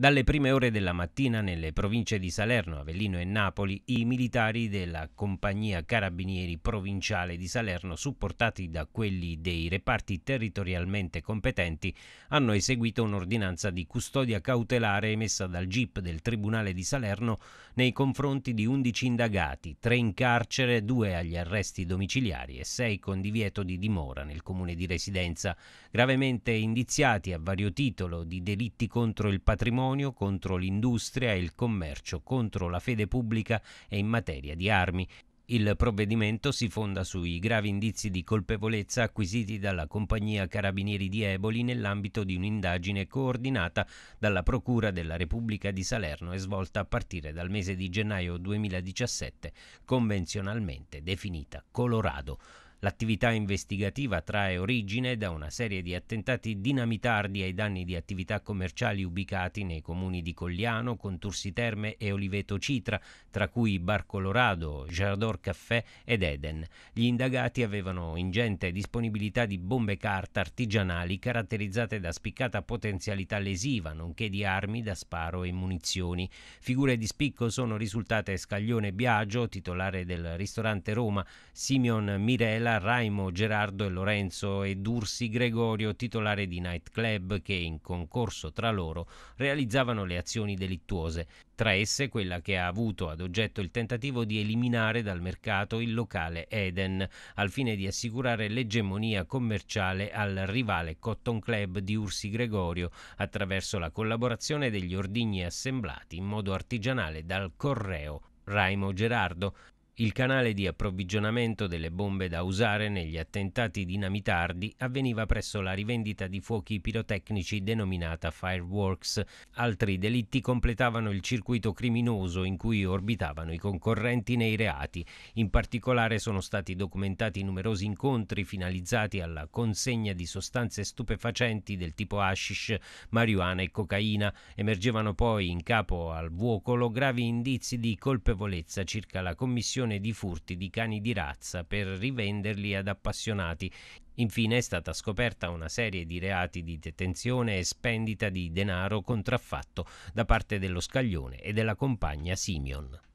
Dalle prime ore della mattina nelle province di Salerno, Avellino e Napoli, i militari della compagnia carabinieri provinciale di Salerno, supportati da quelli dei reparti territorialmente competenti, hanno eseguito un'ordinanza di custodia cautelare emessa dal GIP del Tribunale di Salerno nei confronti di 11 indagati, 3 in carcere, 2 agli arresti domiciliari e 6 con divieto di dimora nel comune di residenza, gravemente indiziati a vario titolo di delitti contro il patrimonio patrimonio, contro l'industria e il commercio, contro la fede pubblica e in materia di armi. Il provvedimento si fonda sui gravi indizi di colpevolezza acquisiti dalla compagnia Carabinieri di Eboli nell'ambito di un'indagine coordinata dalla Procura della Repubblica di Salerno e svolta a partire dal mese di gennaio 2017, convenzionalmente definita Colorado. L'attività investigativa trae origine da una serie di attentati dinamitardi ai danni di attività commerciali ubicati nei comuni di Cogliano, Contursi Terme e Oliveto Citra, tra cui Bar Colorado, Jardor Caffè ed Eden. Gli indagati avevano ingente disponibilità di bombe carta artigianali caratterizzate da spiccata potenzialità lesiva, nonché di armi da sparo e munizioni. Figure di spicco sono risultate Scaglione Biagio, titolare del ristorante Roma, Simeon Mirela, tutela Raimo Gerardo e Lorenzo ed Ursi Gregorio, titolare di nightclub che in concorso tra loro realizzavano le azioni delittuose, tra esse quella che ha avuto ad oggetto il tentativo di eliminare dal mercato il locale Eden, al fine di assicurare l'egemonia commerciale al rivale Cotton Club di Ursi Gregorio attraverso la collaborazione degli ordigni assemblati in modo artigianale dal correo Raimo Gerardo. Il canale di approvvigionamento delle bombe da usare negli attentati dinamitardi avveniva presso la rivendita di fuochi pirotecnici denominata Fireworks. Altri delitti completavano il circuito criminoso in cui orbitavano i concorrenti nei reati. In particolare sono stati documentati numerosi incontri finalizzati alla consegna di sostanze stupefacenti del tipo hashish, marijuana e cocaina. Emergevano poi in capo al vuocolo gravi indizi di colpevolezza circa la commissione prevenzione di furti di cani di razza per rivenderli ad appassionati. Infine è stata scoperta una serie di reati di detenzione e spendita di denaro contraffatto da parte dello scaglione e della compagna Simeon.